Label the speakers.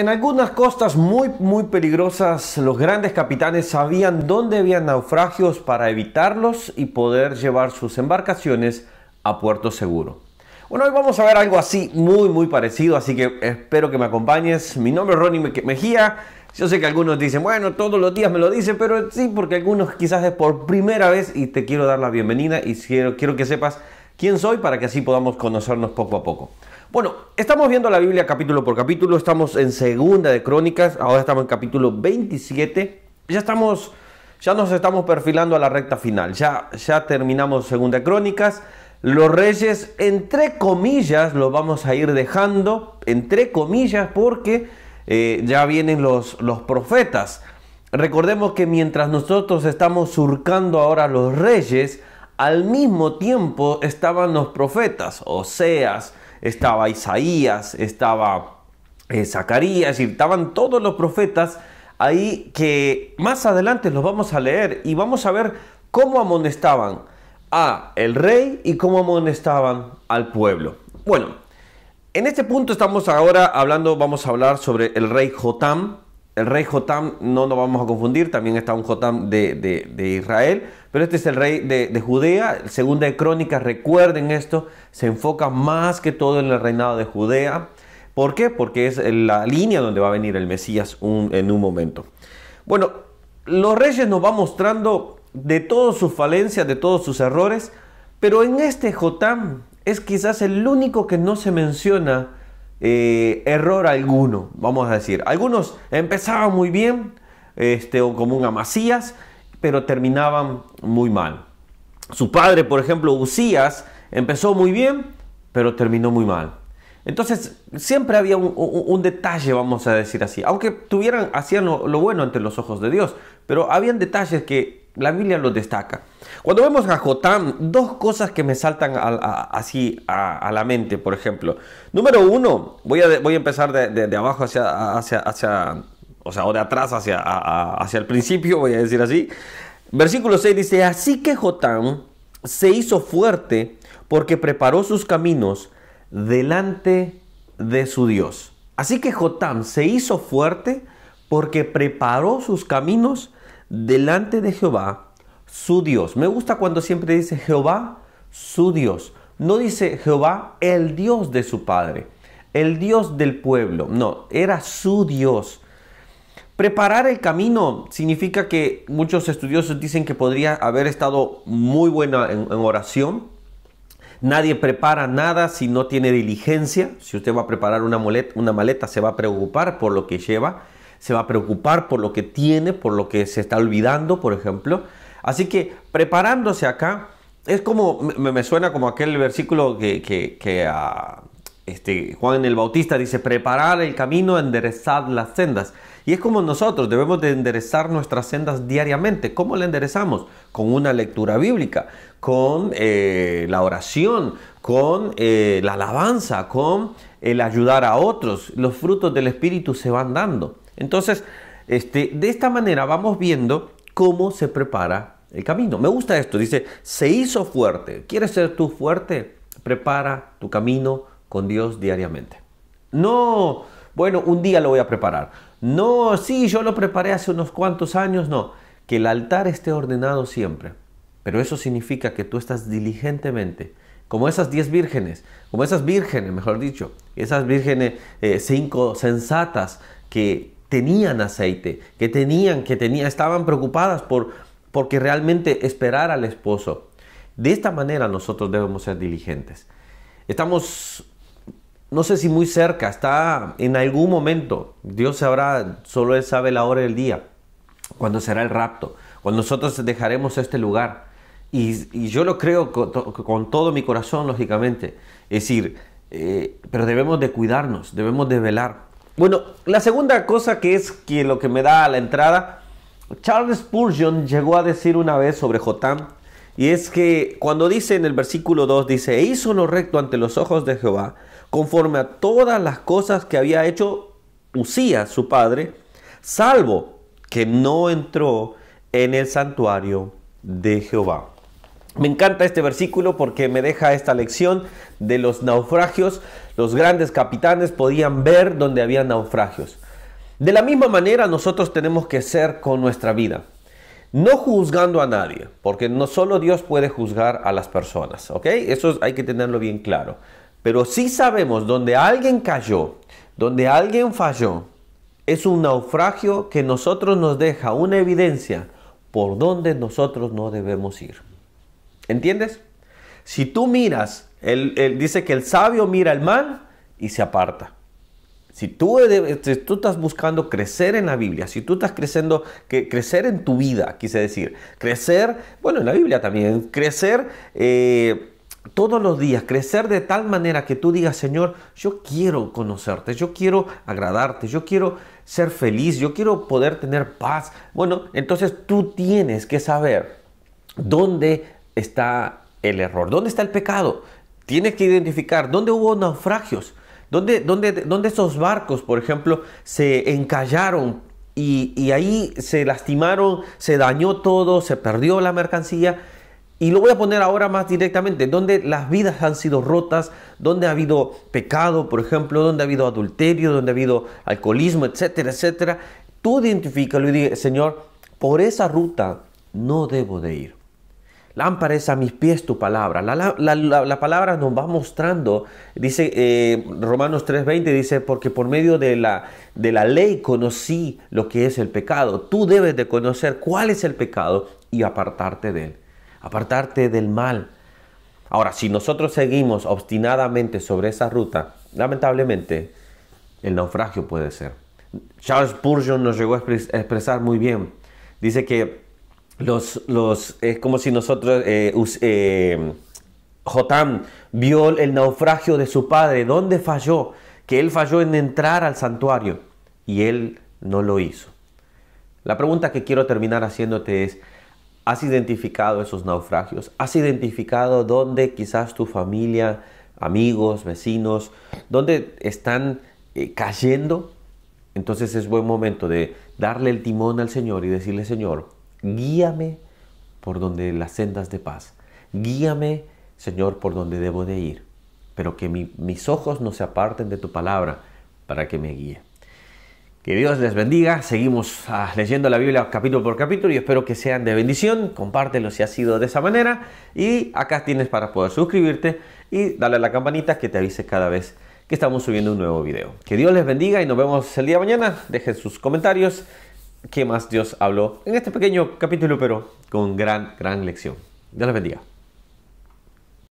Speaker 1: En algunas costas muy muy peligrosas los grandes capitanes sabían dónde había naufragios para evitarlos y poder llevar sus embarcaciones a puerto seguro. Bueno, hoy vamos a ver algo así muy muy parecido, así que espero que me acompañes. Mi nombre es Ronnie Mejía. Yo sé que algunos dicen, bueno, todos los días me lo dicen, pero sí, porque algunos quizás es por primera vez y te quiero dar la bienvenida y quiero, quiero que sepas quién soy para que así podamos conocernos poco a poco. Bueno, estamos viendo la Biblia capítulo por capítulo, estamos en segunda de Crónicas, ahora estamos en capítulo 27, ya estamos, ya nos estamos perfilando a la recta final, ya, ya terminamos segunda de Crónicas, los reyes, entre comillas, los vamos a ir dejando, entre comillas, porque eh, ya vienen los, los profetas. Recordemos que mientras nosotros estamos surcando ahora los reyes, al mismo tiempo estaban los profetas, o Oseas, estaba Isaías, estaba eh, Zacarías, y estaban todos los profetas ahí que más adelante los vamos a leer y vamos a ver cómo amonestaban a el rey y cómo amonestaban al pueblo. Bueno, en este punto estamos ahora hablando, vamos a hablar sobre el rey Jotam, el rey Jotam no nos vamos a confundir, también está un Jotam de, Israel, pero este es el rey de, de, Judea. Segunda de Crónicas, recuerden esto, se enfoca más que todo en el reinado de Judea. ¿Por qué? Porque es la línea donde va a venir el Mesías en un momento. Bueno, los reyes nos va mostrando de todas sus falencias, de todos sus errores, pero en este Jotam es quizás el único que no se menciona eh, error alguno, vamos a decir. Algunos empezaban muy bien, este, o como un Amasías, pero terminaban muy mal. Su padre, por ejemplo, Usías, empezó muy bien, pero terminó muy mal. Entonces, siempre había un, detalle, vamos a decir así, aunque tuvieran, hacían lo, lo bueno ante los ojos de Dios, pero habían detalles que la Biblia lo destaca. Cuando vemos a Jotam, dos cosas que me saltan así a, la mente, por ejemplo. Número uno, voy a, voy empezar de, abajo hacia, hacia, o sea, o de atrás hacia, hacia el principio, voy a decir así. Versículo 6 dice, así que Jotam se hizo fuerte porque preparó sus caminos delante de su Dios. Así que Jotam se hizo fuerte porque preparó sus caminos delante de Jehová, su Dios. Me gusta cuando siempre dice Jehová, su Dios. No dice Jehová, el Dios de su padre, el Dios del pueblo. No, era su Dios. Preparar el camino significa que muchos estudiosos dicen que podría haber estado muy buena en, oración, Nadie prepara nada si no tiene diligencia. Si usted va a preparar una una maleta se va a preocupar por lo que lleva se va a preocupar por lo que tiene, por lo que se está olvidando, por ejemplo. Así que preparándose acá, es como, me, suena como aquel versículo que, ah, este, Juan el Bautista dice, preparar el camino, enderezad las sendas. Y es como nosotros debemos de enderezar nuestras sendas diariamente. ¿Cómo la enderezamos? Con una lectura bíblica, con eh, la oración, con eh, la alabanza, con el ayudar a otros. Los frutos del Espíritu se van dando. Entonces, este, de esta manera vamos viendo cómo se prepara el camino. Me gusta esto, dice, se hizo fuerte. ¿Quieres ser tú fuerte? Prepara tu camino con Dios diariamente. No, bueno, un día lo voy a preparar. No, sí, yo lo preparé hace unos cuantos años, no. Que el altar esté ordenado siempre. Pero eso significa que tú estás diligentemente, como esas diez vírgenes, como esas vírgenes, mejor dicho, esas vírgenes eh, cinco sensatas que tenían aceite, que tenían, que tenían, estaban preocupadas por porque realmente esperar al esposo. De esta manera nosotros debemos ser diligentes. Estamos, no sé si muy cerca, está en algún momento, Dios sabrá, solo Él sabe la hora del día, cuando será el rapto, cuando nosotros dejaremos este lugar. Y, yo lo creo con, todo mi corazón, lógicamente. Es decir, eh, pero debemos de cuidarnos, debemos de velar. Bueno, la segunda cosa que es que lo que me da a la entrada, Charles Spurgeon llegó a decir una vez sobre Jotam, y es que cuando dice en el versículo 2, dice, e hizo lo recto ante los ojos de Jehová, conforme a todas las cosas que había hecho Usía su padre, salvo que no entró en el santuario de Jehová. Me encanta este versículo porque me deja esta lección de los naufragios los grandes capitanes podían ver donde había naufragios. De la misma manera nosotros tenemos que ser con nuestra vida. No juzgando a nadie, porque no solo Dios puede juzgar a las personas, ¿ok? Eso hay que tenerlo bien claro. Pero si sabemos donde alguien cayó, donde alguien falló, es un naufragio que nosotros nos deja una evidencia por donde nosotros no debemos ir. ¿Entiendes? Si tú miras él, dice que el sabio mira el mal y se aparta. Si tú, estás buscando crecer en la Biblia, si tú estás creciendo, que, crecer en tu vida, quise decir, crecer, bueno, en la Biblia también, crecer eh, todos los días, crecer de tal manera que tú digas, Señor, yo quiero conocerte, yo quiero agradarte, yo quiero ser feliz, yo quiero poder tener paz. Bueno, entonces tú tienes que saber dónde está el error, dónde está el pecado. Tienes que identificar dónde hubo naufragios, dónde, dónde, dónde esos barcos, por ejemplo, se encallaron y, ahí se lastimaron, se dañó todo, se perdió la mercancía. Y lo voy a poner ahora más directamente, dónde las vidas han sido rotas, dónde ha habido pecado, por ejemplo, dónde ha habido adulterio, dónde ha habido alcoholismo, etcétera, etcétera. Tú identifícalo y dices, Señor, por esa ruta no debo de ir. Lámpara es a mis pies tu palabra. La, palabra nos va mostrando, dice eh, Romanos 3:20, dice, porque por medio de la, de la ley conocí lo que es el pecado. Tú debes de conocer cuál es el pecado y apartarte de él, apartarte del mal. Ahora, si nosotros seguimos obstinadamente sobre esa ruta, lamentablemente el naufragio puede ser. Charles Spurgeon nos llegó a expresar muy bien. Dice que los, es como si nosotros, eh, eh, Jotam vio el naufragio de su padre, ¿dónde falló? Que él falló en entrar al santuario y él no lo hizo. La pregunta que quiero terminar haciéndote es, ¿has identificado esos naufragios? ¿Has identificado dónde quizás tu familia, amigos, vecinos, dónde están eh, cayendo? Entonces es buen momento de darle el timón al Señor y decirle, Señor, Guíame por donde las sendas de paz. Guíame, Señor, por donde debo de ir. Pero que mis ojos no se aparten de tu palabra para que me guíe. Que Dios les bendiga. Seguimos ah, leyendo la Biblia capítulo por capítulo y espero que sean de bendición. Compártelo si ha sido de esa manera. Y acá tienes para poder suscribirte y darle la campanita que te avise cada vez que estamos subiendo un nuevo video. Que Dios les bendiga y nos vemos el día de mañana. Dejen sus comentarios qué más Dios habló en este pequeño capítulo, pero con gran, gran lección. Dios les bendiga.